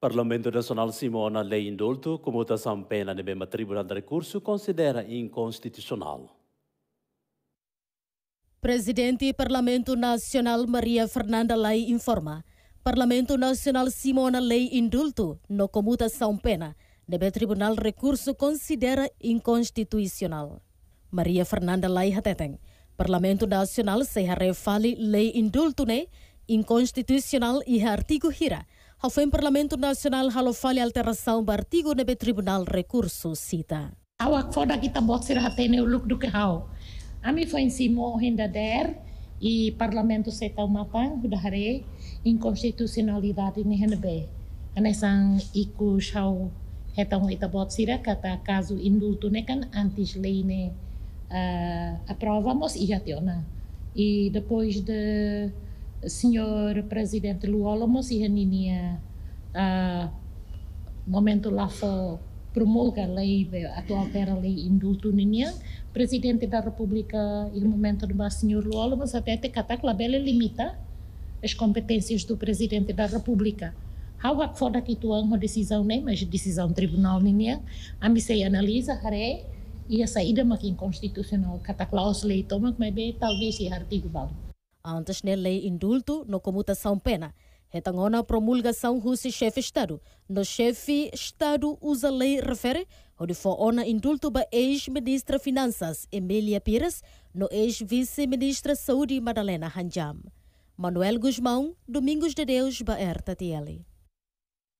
Parlamento Nacional Simona lei indulto comutação pena no tribunal de recurso considera inconstitucional. Presidente Parlamento Nacional Maria Fernanda Lei informa. Parlamento Nacional Simona lei indulto no comutação pena. Debe Tribunal Recurso considera inconstitucional. Maria Fernanda Lai Hateteng. Parlamento Nacional se refale lei indulto ne inconstitucional e artigo hira ao foi em Parlamento Nacional halo alteração do artigo nebe Tribunal Recurso cita. Ao a foda que tá bot será tem o look do que hao. A mim foi em cima ainda der er e Parlamento se tá uma pan haré, inconstitucionalidade ni henbe. Anesan iku shao retão ita bot sira kata caso indulto necan antes lei ne aprovamos e já teona. E depois de señor presidente Luolo e si haninia a ah, momento lá foi promulga lei atual altera lei indulto ninia presidente da república e momento do senhor Luolo mas até te que la bela limita as competências do presidente da república Hau que foda que tu uma decisão nem, mas decisão tribunal ninia, a mi analisa, analisa e a saída é constitucional, que klaus lei leitos mas be talvez ia é artigo vale. Antes, na lei indulto, no comutação pena. Retangona promulgação russo chefe Estado. No chefe Estado usa lei refere, onde foi ona indulto ba ex-ministra Finanças, Emília Pires, no ex-vice-ministra Saúde, Madalena Hanjam. Manuel Guzmão, Domingos de Deus, ba RTL.